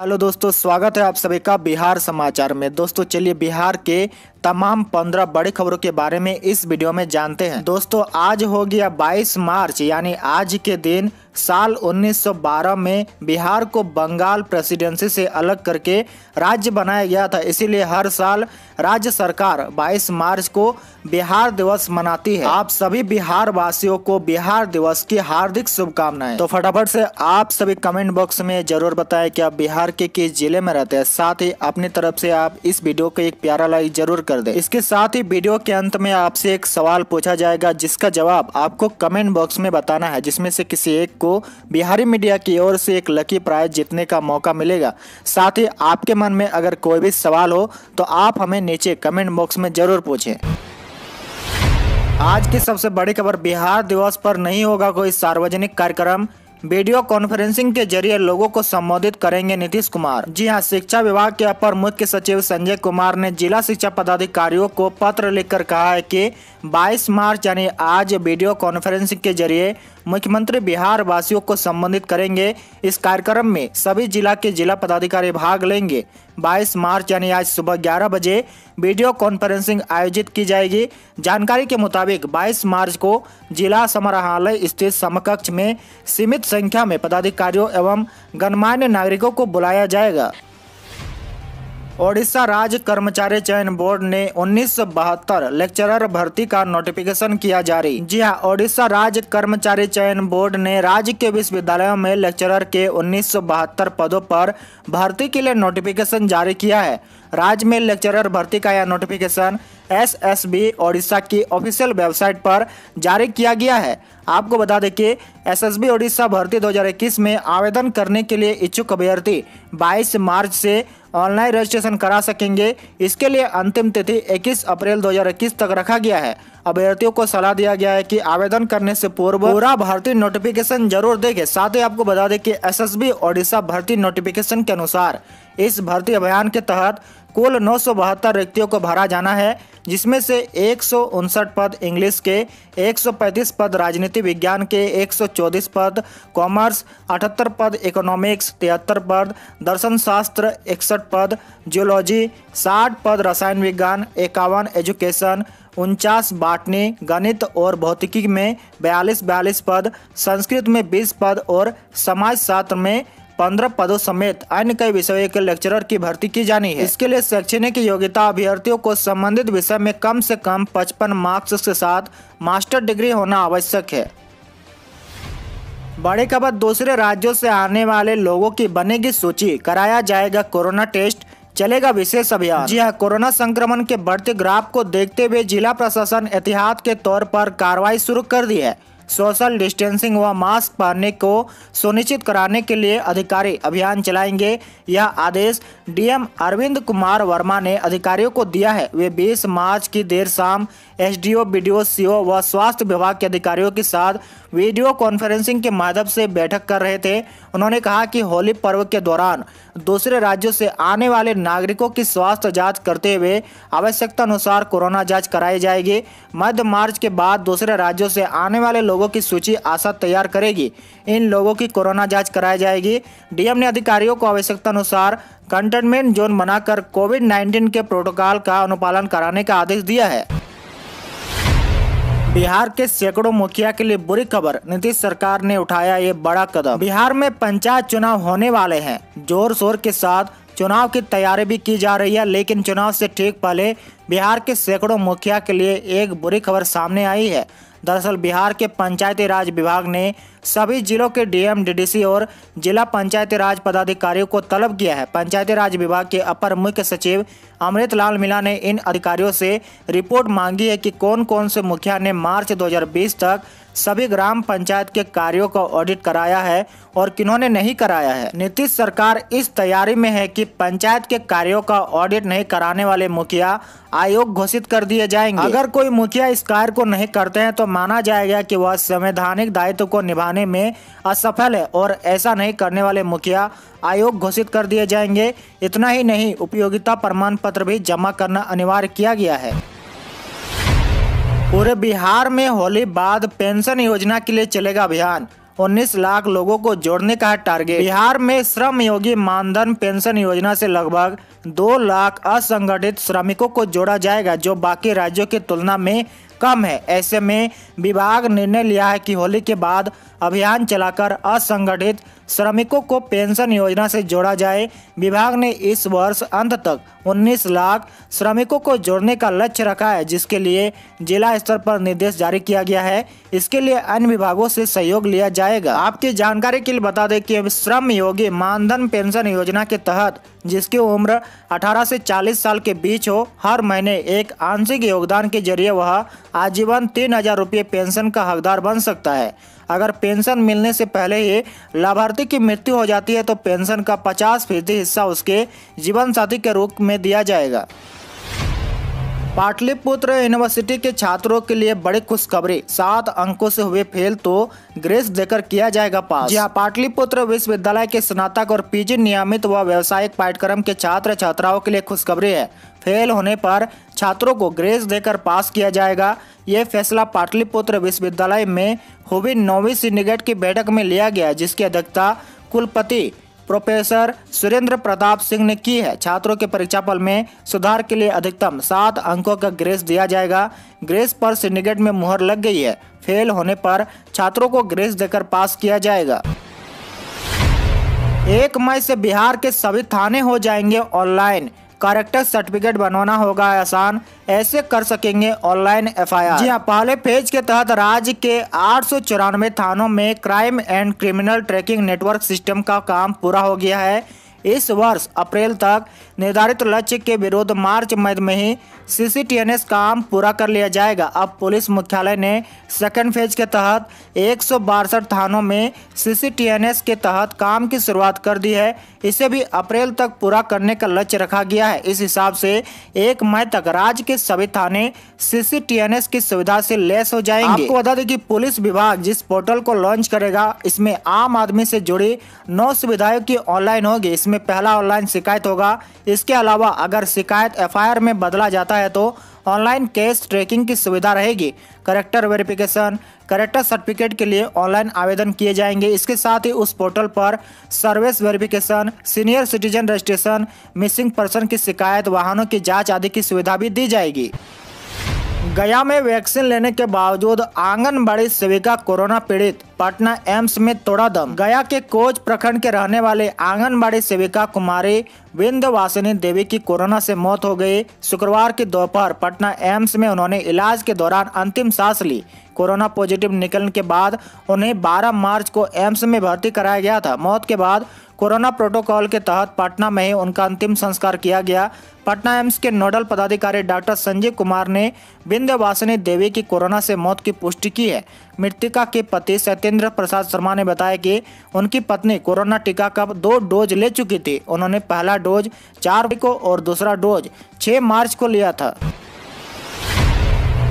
hello दोस्तों स्वागत है आप सभी का बिहार समाचार में दोस्तों चलिए बिहार के तमाम पंद्रह बड़ी खबरों के बारे में इस वीडियो में जानते हैं दोस्तों आज हो गया 22 मार्च यानी आज के दिन साल 1912 में बिहार को बंगाल प्रेसिडेंसी से अलग करके राज्य बनाया गया था इसीलिए हर साल राज्य सरकार 22 मार्च को बिहार दिवस मनाती है आप सभी बिहार वासियों को बिहार दिवस की हार्दिक शुभकामनाएं तो फटाफट से आप सभी कमेंट बॉक्स में जरूर बताएं कि आप बिहार के किस जिले में रहते हैं साथ ही अपनी तरफ से आप इस वीडियो को एक प्यारा लाइक जरूर कर दे इसके साथ ही वीडियो के अंत में आपसे एक सवाल पूछा जाएगा जिसका जवाब आपको कमेंट बॉक्स में बताना है जिसमे से किसी एक को को बिहारी मीडिया की ओर से एक लकी प्राइज जीतने का मौका मिलेगा साथ ही आपके मन में अगर कोई भी सवाल हो तो आप हमें नीचे कमेंट बॉक्स में ज़रूर पूछें आज की सबसे बड़ी खबर बिहार दिवस पर नहीं होगा कोई सार्वजनिक कार्यक्रम वीडियो कॉन्फ्रेंसिंग के जरिए लोगों को संबोधित करेंगे नीतीश कुमार जी हां शिक्षा विभाग के अपर मुख्य सचिव संजय कुमार ने जिला शिक्षा पदाधिकारियों को पत्र लिखकर कहा है कि 22 मार्च यानी आज वीडियो कॉन्फ्रेंसिंग के जरिए मुख्यमंत्री बिहार वासियों को सम्मानित करेंगे इस कार्यक्रम में सभी जिला के जिला पदाधिकारी भाग लेंगे 22 मार्च यानी आज सुबह 11 बजे वीडियो कॉन्फ्रेंसिंग आयोजित की जाएगी जानकारी के मुताबिक 22 मार्च को जिला समारोहालय स्थित समकक्ष में सीमित संख्या में पदाधिकारियों एवं गणमान्य नागरिकों को बुलाया जाएगा ओडिशा राज्य कर्मचारी चयन बोर्ड ने उन्नीस लेक्चरर भर्ती का नोटिफिकेशन किया जारी जी हाँ ओडिशा राज्य कर्मचारी चयन बोर्ड ने राज्य के विश्वविद्यालयों में लेक्चरर के उन्नीस पदों पर भर्ती के लिए नोटिफिकेशन जारी किया है राज्य में लेक्चरर भर्ती का यह notification S S B Odisha की ऑफिशियल वेबसाइट पर जारी किया गया है आपको बता दें कि एस एस बी ओडिशा भर्ती 2021 में आवेदन करने के लिए इच्छुक अभ्यर्थी 22 मार्च से ऑनलाइन रजिस्ट्रेशन करा सकेंगे इसके लिए अंतिम तिथि 21 अप्रैल 2021 तक रखा गया है अभ्यर्थियों को सलाह दिया गया है कि आवेदन करने से पूर्व पूरा भर्ती नोटिफिकेशन जरूर देखें साथ ही आपको बता दें कि एसएसबी ओडिशा भर्ती नोटिफिकेशन के अनुसार इस भर्ती अभियान के तहत कुल नौ रिक्तियों को भरा जाना है जिसमें से एक पद इंग्लिश के 135 पद राजनीति विज्ञान के 124 पद कॉमर्स 78 पद इकोनॉमिक्स तिहत्तर पद दर्शन शास्त्र इकसठ पद जियोलॉजी 60 पद रसायन विज्ञान इक्यावन एजुकेशन उनचास बाटनी गणित और भौतिकी में बयालीस बयालीस पद संस्कृत में 20 पद और समाजशास्त्र में पंद्रह पदों समेत अन्य कई विषयों के लेक्चरर की भर्ती की जानी है इसके लिए शैक्षणिक योग्यता अभ्यर्थियों को संबंधित विषय में कम से कम पचपन मार्क्स के साथ मास्टर डिग्री होना आवश्यक है बड़ी खबर दूसरे राज्यों से आने वाले लोगों की बनेगी सूची कराया जाएगा कोरोना टेस्ट चलेगा विशेष अभियान जी हाँ कोरोना संक्रमण के बढ़ते ग्राफ को देखते हुए जिला प्रशासन एहतियात के तौर पर कार्रवाई शुरू कर दी है सोशल डिस्टेंसिंग व मास्क पहनने को सुनिश्चित कराने के लिए अधिकारी अभियान चलाएंगे यह आदेश डीएम अरविंद कुमार वर्मा ने अधिकारियों को दिया है वे 20 मार्च की देर शाम एसडीओ बीडीओ सीओ व स्वास्थ्य विभाग के अधिकारियों के साथ वीडियो कॉन्फ्रेंसिंग के माध्यम से बैठक कर रहे थे उन्होंने कहा कि होली पर्व के दौरान दूसरे राज्यों से आने वाले नागरिकों की स्वास्थ्य जांच करते हुए आवश्यकता अनुसार कोरोना जांच कराई जाएगी मध्य मार्च के बाद दूसरे राज्यों से आने वाले लोगों की सूची आशा तैयार करेगी इन लोगों की कोरोना जाँच कराई जाएगी डीएम ने अधिकारियों को आवश्यकता अनुसार कंटेनमेंट जोन बनाकर कोविड नाइन्टीन के प्रोटोकॉल का अनुपालन कराने का आदेश दिया है बिहार के सैकड़ों मुखिया के लिए बुरी खबर नीतीश सरकार ने उठाया ये बड़ा कदम बिहार में पंचायत चुनाव होने वाले हैं जोर शोर के साथ चुनाव की तैयारी भी की जा रही है लेकिन चुनाव से ठीक पहले बिहार के सैकड़ों मुखिया के लिए एक बुरी खबर सामने आई है दरअसल बिहार के पंचायती राज विभाग ने सभी जिलों के डीएम डीडीसी और जिला पंचायती राज पदाधिकारियों को तलब किया है पंचायती राज विभाग के अपर मुख्य सचिव अमृत लाल मिला ने इन अधिकारियों से रिपोर्ट मांगी है कि कौन कौन से मुखिया ने मार्च 2020 तक सभी ग्राम पंचायत के कार्यों का ऑडिट कराया है और किन्होंने नहीं कराया है नीतीश सरकार इस तैयारी में है कि पंचायत के कार्यों का ऑडिट नहीं कराने वाले मुखिया आयोग घोषित कर दिए जाएंगे अगर कोई मुखिया इस कार्य को नहीं करते हैं तो माना जाएगा कि वह संवैधानिक दायित्व को निभाने में असफल है और ऐसा नहीं करने वाले मुखिया आयोग घोषित कर दिए जाएंगे इतना ही नहीं उपयोगिता प्रमाण पत्र भी जमा करना अनिवार्य किया गया है पूरे बिहार में होली बाद पेंशन योजना के लिए चलेगा अभियान 19 लाख लोगों को जोड़ने का है टारगेट बिहार में श्रम योगी मानधन पेंशन योजना से लगभग दो लाख असंगठित श्रमिकों को जोड़ा जाएगा जो बाकी राज्यों की तुलना में कम है ऐसे में विभाग निर्णय लिया है कि होली के बाद अभियान चलाकर असंगठित श्रमिकों को पेंशन योजना से जोड़ा जाए विभाग ने इस वर्ष अंत तक 19 लाख श्रमिकों को जोड़ने का लक्ष्य रखा है जिसके लिए जिला स्तर पर निर्देश जारी किया गया है इसके लिए अन्य विभागों से सहयोग लिया जाएगा आपकी जानकारी के लिए बता दें कि श्रम योगी मानधन पेंशन योजना के तहत जिसकी उम्र 18 से 40 साल के बीच हो हर महीने एक आंशिक योगदान के जरिए वह आजीवन तीन हजार रुपये पेंशन का हकदार बन सकता है अगर पेंशन मिलने से पहले ही लाभार्थी की मृत्यु हो जाती है तो पेंशन का पचास फीसदी हिस्सा उसके जीवन साथी के रूप में दिया जाएगा पाटलिपुत्र यूनिवर्सिटी के छात्रों के लिए बड़ी खुशखबरी सात अंकों से हुए फेल तो ग्रेस देकर किया जाएगा पास जी हाँ, पाटलिपुत्र विश्वविद्यालय के स्नातक और पीजी नियमित व व्यावसायिक पाठ्यक्रम के छात्र छात्राओं के लिए खुशखबरी है फेल होने पर छात्रों को ग्रेस देकर पास किया जाएगा ये फैसला पाटलिपुत्र विश्वविद्यालय में हुई नौवीं सिंडिकेट की बैठक में लिया गया जिसकी अध्यक्षता कुलपति प्रोफेसर सुरेंद्र प्रताप सिंह ने की है छात्रों के परीक्षाफल में सुधार के लिए अधिकतम सात अंकों का ग्रेस दिया जाएगा ग्रेस पर सिंडिकेट में मुहर लग गई है फेल होने पर छात्रों को ग्रेस देकर पास किया जाएगा एक मई से बिहार के सभी थाने हो जाएंगे ऑनलाइन करेक्टर सर्टिफिकेट बनवाना होगा आसान ऐसे कर सकेंगे ऑनलाइन एफ जी हाँ पहले फेज के तहत राज्य के आठ थानों में crime and criminal tracking network system का काम पूरा हो गया है इस वर्ष अप्रैल तक निर्धारित लक्ष्य के विरोध मार्च मध्य में ही सी काम पूरा कर लिया जाएगा अब पुलिस मुख्यालय ने सेकेंड फेज के तहत एक थानों में सी के तहत काम की शुरुआत कर दी है इसे भी अप्रैल तक पूरा करने का लक्ष्य रखा गया है इस हिसाब से एक मई तक राज्य के सभी थाने सीसीटीएनएस की सुविधा से लेस हो जाएंगे आपको बता दें कि पुलिस विभाग जिस पोर्टल को लॉन्च करेगा इसमें आम आदमी से जुड़ी नौ सुविधाओं की ऑनलाइन होगी इसमें पहला ऑनलाइन शिकायत होगा इसके अलावा अगर शिकायत एफआईआर में बदला जाता है तो ऑनलाइन केस ट्रैकिंग की सुविधा रहेगी करेक्टर वेरिफिकेशन करेक्टर सर्टिफिकेट के लिए ऑनलाइन आवेदन किए जाएंगे इसके साथ ही उस पोर्टल पर service verification senior citizen registration missing person की शिकायत वाहनों की जांच आदि की सुविधा भी दी जाएगी गया में वैक्सीन लेने के बावजूद आंगनबाड़ी सेविका कोरोना पीड़ित पटना एम्स में तोड़ा दम गया के कोच प्रखंड के रहने वाले आंगनबाड़ी सेविका कुमारी विंध्यवासिनी देवी की कोरोना से मौत हो गई शुक्रवार की दोपहर पटना एम्स में उन्होंने इलाज के दौरान अंतिम सांस ली कोरोना पॉजिटिव निकलने के बाद उन्हें 12 मार्च को एम्स में भर्ती कराया गया था मौत के बाद कोरोना प्रोटोकॉल के तहत पटना में ही उनका अंतिम संस्कार किया गया पटना एम्स के नोडल पदाधिकारी डॉक्टर संजय कुमार ने बिंध्यवासिनी देवी की कोरोना से मौत की पुष्टि की है मृतिका के पति सत्येंद्र प्रसाद शर्मा ने बताया कि उनकी पत्नी कोरोना टीका का दो डोज ले चुकी थी उन्होंने पहला डोज चार को और दूसरा डोज छह मार्च को लिया था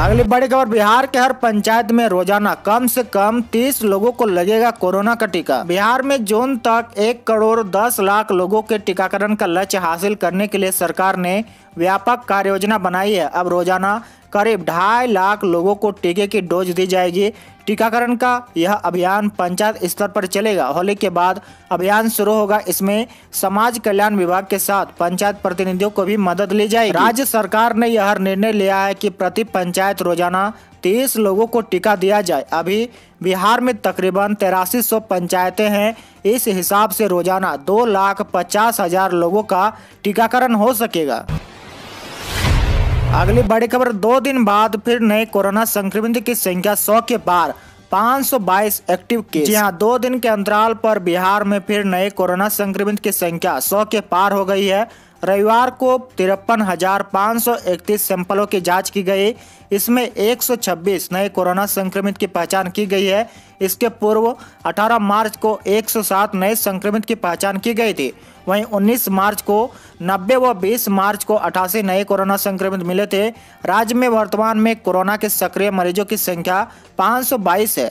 अगली बड़ी खबर बिहार के हर पंचायत में रोजाना कम से कम 30 लोगों को लगेगा कोरोना का टीका बिहार में जून तक एक करोड़ दस लाख लोगों के टीकाकरण का लक्ष्य हासिल करने के लिए सरकार ने व्यापक कार्य योजना बनाई है अब रोजाना करीब ढाई लाख लोगों को टीके की डोज दी जाएगी टीकाकरण का यह अभियान पंचायत स्तर पर चलेगा होली के बाद अभियान शुरू होगा इसमें समाज कल्याण विभाग के साथ पंचायत प्रतिनिधियों को भी मदद ली जाएगी राज्य सरकार ने यह निर्णय लिया है कि प्रति पंचायत रोजाना तीस लोगों को टीका दिया जाए अभी बिहार में तकरीबन तेरासी सौ पंचायतें हैं इस हिसाब से रोजाना दो लाख पचास हजार लोगों का टीकाकरण हो सकेगा अगली बड़ी खबर दो दिन बाद फिर नए कोरोना संक्रमित की संख्या सौ के पार 522 एक्टिव केस जी हाँ दो दिन के अंतराल पर बिहार में फिर नए कोरोना संक्रमित की संख्या 100 के पार हो गई है रविवार को तिरपन हजार पाँच सौ इकतीस सैंपलों की जांच की गई इसमें 126 नए कोरोना संक्रमित की पहचान की गई है इसके पूर्व 18 मार्च को 107 नए संक्रमित की पहचान की गई थी वहीं 19 मार्च को 90 व 20 मार्च को अठासी नए कोरोना संक्रमित मिले थे राज्य में वर्तमान में कोरोना के सक्रिय मरीजों की संख्या 522 है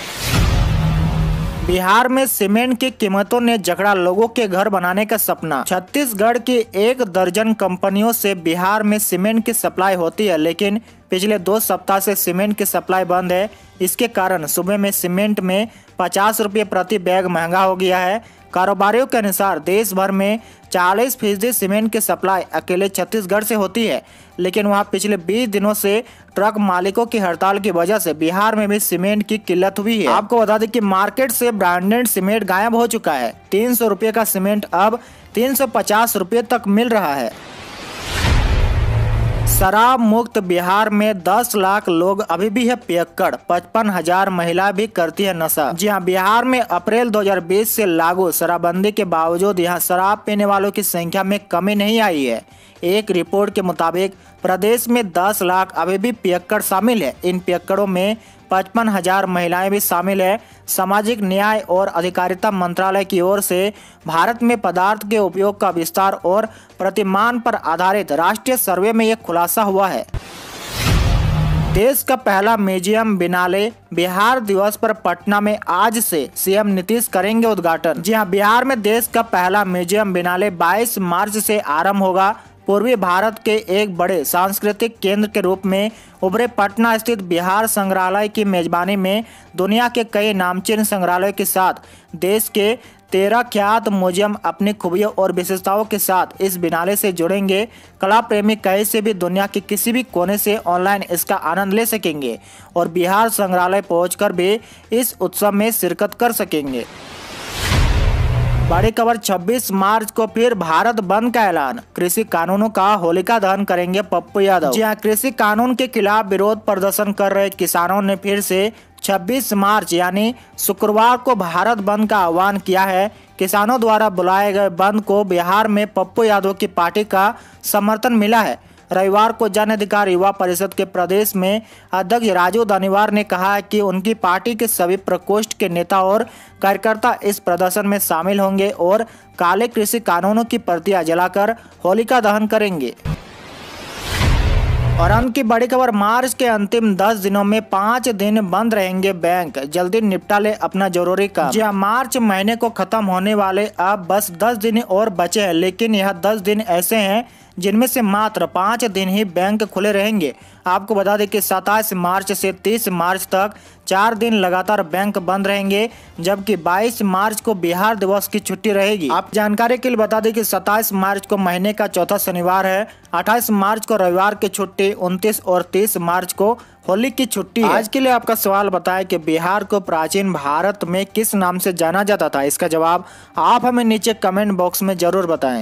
बिहार में सीमेंट की कीमतों ने जकड़ा लोगों के घर बनाने का सपना छत्तीसगढ़ की एक दर्जन कंपनियों से बिहार में सीमेंट की सप्लाई होती है लेकिन पिछले दो सप्ताह से सीमेंट की सप्लाई बंद है इसके कारण सुबह में सीमेंट में पचास रुपये प्रति बैग महंगा हो गया है कारोबारियों के अनुसार देश भर में 40 फीसदी सीमेंट की सप्लाई अकेले छत्तीसगढ़ से होती है लेकिन वहां पिछले 20 दिनों से ट्रक मालिकों की हड़ताल की वजह से बिहार में भी सीमेंट की किल्लत हुई है आपको बता दें कि मार्केट से ब्रांडेड सीमेंट गायब हो चुका है तीन सौ का सीमेंट अब तीन सौ तक मिल रहा है शराब मुक्त बिहार में 10 लाख लोग अभी भी है पियक्कड़ पचपन हजार महिला भी करती है नशा जी हाँ बिहार में अप्रैल 2020 से लागू शराबबंदी के बावजूद यहाँ शराब पीने वालों की संख्या में कमी नहीं आई है एक रिपोर्ट के मुताबिक प्रदेश में 10 लाख अभी भी पियक्कड़ शामिल है इन पियक्कड़ों में पचपन हजार महिलाएं भी शामिल है सामाजिक न्याय और अधिकारिता मंत्रालय की ओर से भारत में पदार्थ के उपयोग का विस्तार और प्रतिमान पर आधारित राष्ट्रीय सर्वे में यह खुलासा हुआ है देश का पहला म्यूजियम बिनाले बिहार दिवस पर पटना में आज से सीएम नीतीश करेंगे उद्घाटन जी हाँ बिहार में देश का पहला म्यूजियम बिनाले 22 मार्च से आरंभ होगा पूर्वी भारत के एक बड़े सांस्कृतिक केंद्र के रूप में उभरे पटना स्थित बिहार संग्रहालय की मेजबानी में दुनिया के कई नामचीन संग्रहालय के साथ देश के तेरह ख्यात म्यूजियम अपनी खूबियों और विशेषताओं के साथ इस बिनाले से जुड़ेंगे कला प्रेमी कहीं से भी दुनिया के किसी भी कोने से ऑनलाइन इसका आनंद ले सकेंगे और बिहार संग्रहालय पहुंचकर भी इस उत्सव में शिरकत कर सकेंगे बड़ी खबर 26 मार्च को फिर भारत बंद का ऐलान कृषि कानूनों का होलिका दहन करेंगे पप्पू यादव जी हाँ, कृषि कानून के खिलाफ विरोध प्रदर्शन कर रहे किसानों ने फिर से 26 मार्च यानी शुक्रवार को भारत बंद का आह्वान किया है किसानों द्वारा बुलाए गए बंद को बिहार में पप्पू यादव की पार्टी का समर्थन मिला है रविवार को जन अधिकार युवा परिषद के प्रदेश में अध्यक्ष राजू धनिवार ने कहा कि उनकी पार्टी के सभी प्रकोष्ठ के नेता और कार्यकर्ता इस प्रदर्शन में शामिल होंगे और काले कृषि कानूनों की प्रतियां जलाकर होलिका दहन करेंगे और अंत की बड़ी खबर मार्च के अंतिम 10 दिनों में पाँच दिन बंद रहेंगे बैंक जल्दी निपटा ले अपना जरूरी काम जी हाँ, मार्च महीने को खत्म होने वाले अब बस 10 दिन और बचे हैं लेकिन यह 10 दिन ऐसे हैं जिनमें से मात्र पाँच दिन ही बैंक खुले रहेंगे आपको बता दें कि सत्ताईस मार्च से 30 मार्च तक चार दिन लगातार बैंक बंद रहेंगे जबकि 22 मार्च को बिहार दिवस की छुट्टी रहेगी आप जानकारी के लिए बता दें कि 27 मार्च को महीने का चौथा शनिवार है 28 मार्च को रविवार की छुट्टी 29 और 30 मार्च को होली की छुट्टी आज के लिए आपका सवाल बताएं कि बिहार को प्राचीन भारत में किस नाम से जाना जाता था इसका जवाब आप हमें नीचे कमेंट बॉक्स में जरूर बताएं